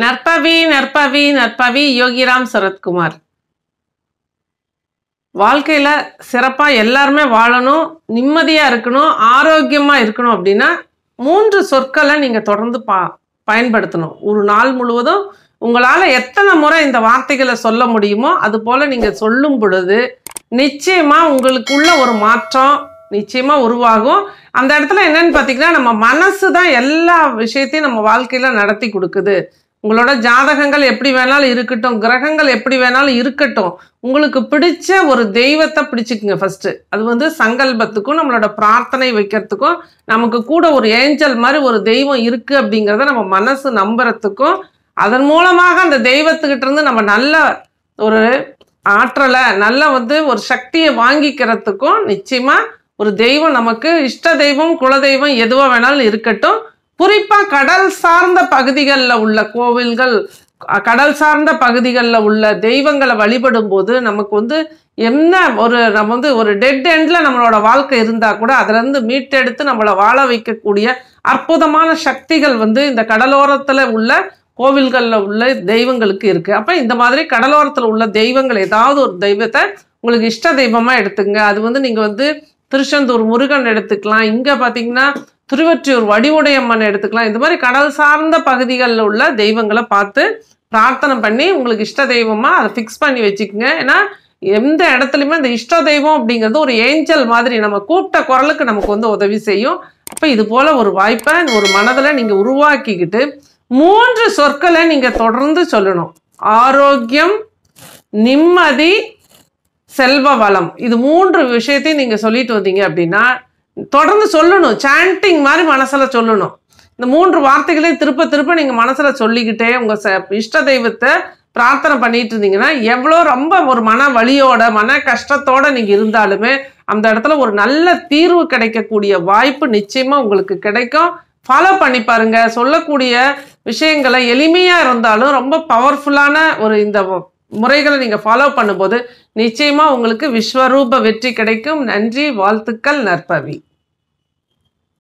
நற்பவி நற்பவி நற்பவி யோகிராம் சரத்குமார் வாழ்க்கையில் சிறப்பாக எல்லாருமே வாழணும் நிம்மதியாக இருக்கணும் ஆரோக்கியமாக இருக்கணும் அப்படின்னா மூன்று சொற்களை நீங்கள் தொடர்ந்து பா பயன்படுத்தணும் ஒரு நாள் முழுவதும் உங்களால் எத்தனை முறை இந்த வார்த்தைகளை சொல்ல முடியுமோ அது போல் நீங்கள் சொல்லும் பொழுது நிச்சயமாக உங்களுக்குள்ள ஒரு மாற்றம் நிச்சயமாக உருவாகும் அந்த இடத்துல என்னென்னு பார்த்தீங்கன்னா நம்ம மனசு தான் எல்லா விஷயத்தையும் நம்ம வாழ்க்கையில் நடத்தி கொடுக்குது உங்களோட ஜாதகங்கள் எப்படி வேணாலும் இருக்கட்டும் கிரகங்கள் எப்படி வேணாலும் இருக்கட்டும் உங்களுக்கு பிடிச்ச ஒரு தெய்வத்தை பிடிச்சிக்குங்க ஃபஸ்ட்டு அது வந்து சங்கல்பத்துக்கும் நம்மளோட பிரார்த்தனை வைக்கிறதுக்கும் நமக்கு கூட ஒரு ஏஞ்சல் மாதிரி ஒரு தெய்வம் இருக்குது அப்படிங்கிறத நம்ம மனசு நம்புறதுக்கும் அதன் மூலமாக அந்த தெய்வத்துக்கிட்ட இருந்து நம்ம நல்ல ஒரு ஆற்றலை நல்லா வந்து ஒரு சக்தியை வாங்கிக்கிறதுக்கும் நிச்சயமாக ஒரு தெய்வம் நமக்கு இஷ்ட தெய்வம் குலதெய்வம் எதுவாக வேணாலும் இருக்கட்டும் குறிப்பாக கடல் சார்ந்த பகுதிகளில் உள்ள கோவில்கள் கடல் சார்ந்த பகுதிகளில் உள்ள தெய்வங்களை வழிபடும் போது நமக்கு வந்து என்ன ஒரு நம்ம வந்து ஒரு டெட் எண்டில் நம்மளோட வாழ்க்கை இருந்தால் கூட அதிலேருந்து மீட்டெடுத்து நம்மளை வாழ வைக்கக்கூடிய அற்புதமான சக்திகள் வந்து இந்த கடலோரத்தில் உள்ள கோவில்களில் உள்ள தெய்வங்களுக்கு இருக்குது அப்போ இந்த மாதிரி கடலோரத்தில் உள்ள தெய்வங்கள் ஏதாவது ஒரு தெய்வத்தை உங்களுக்கு இஷ்ட தெய்வமாக எடுத்துங்க அது வந்து நீங்கள் வந்து திருச்செந்தூர் முருகன் எடுத்துக்கலாம் இங்கே பார்த்தீங்கன்னா திருவற்றியூர் வடிவுடையம்மன் எடுத்துக்கலாம் இந்த மாதிரி கடல் சார்ந்த பகுதிகளில் உள்ள தெய்வங்களை பார்த்து பிரார்த்தனை பண்ணி உங்களுக்கு இஷ்ட தெய்வமாக அதை ஃபிக்ஸ் பண்ணி வச்சுக்கோங்க ஏன்னா எந்த இடத்துலையுமே அந்த இஷ்ட தெய்வம் அப்படிங்கிறது ஒரு ஏஞ்சல் மாதிரி நம்ம கூப்பிட்ட குரலுக்கு நமக்கு வந்து உதவி செய்யும் அப்போ இது போல் ஒரு வாய்ப்பை ஒரு மனதில் நீங்கள் உருவாக்கிக்கிட்டு மூன்று சொற்களை நீங்கள் தொடர்ந்து சொல்லணும் ஆரோக்கியம் நிம்மதி செல்வ வளம் இது மூன்று விஷயத்தையும் நீங்கள் சொல்லிட்டு வந்தீங்க அப்படின்னா தொடர்ந்து சொல்லணும் சாண்டிங் மாதிரி மனசில் சொல்லணும் இந்த மூன்று வார்த்தைகளையும் திருப்ப திருப்ப நீங்கள் மனசில் சொல்லிக்கிட்டே உங்கள் ச இஷ்ட தெய்வத்தை பிரார்த்தனை பண்ணிட்டு இருந்தீங்கன்னா எவ்வளோ ரொம்ப ஒரு மன வழியோட மன கஷ்டத்தோட நீங்கள் இருந்தாலுமே அந்த இடத்துல ஒரு நல்ல தீர்வு கிடைக்கக்கூடிய வாய்ப்பு நிச்சயமாக உங்களுக்கு கிடைக்கும் ஃபாலோ பண்ணி பாருங்க சொல்லக்கூடிய விஷயங்களை எளிமையாக இருந்தாலும் ரொம்ப பவர்ஃபுல்லான ஒரு இந்த முறைகளை நீங்கள் ஃபாலோ பண்ணும்போது நிச்சயமாக உங்களுக்கு விஸ்வரூப வெற்றி கிடைக்கும் நன்றி வாழ்த்துக்கள் நற்பவி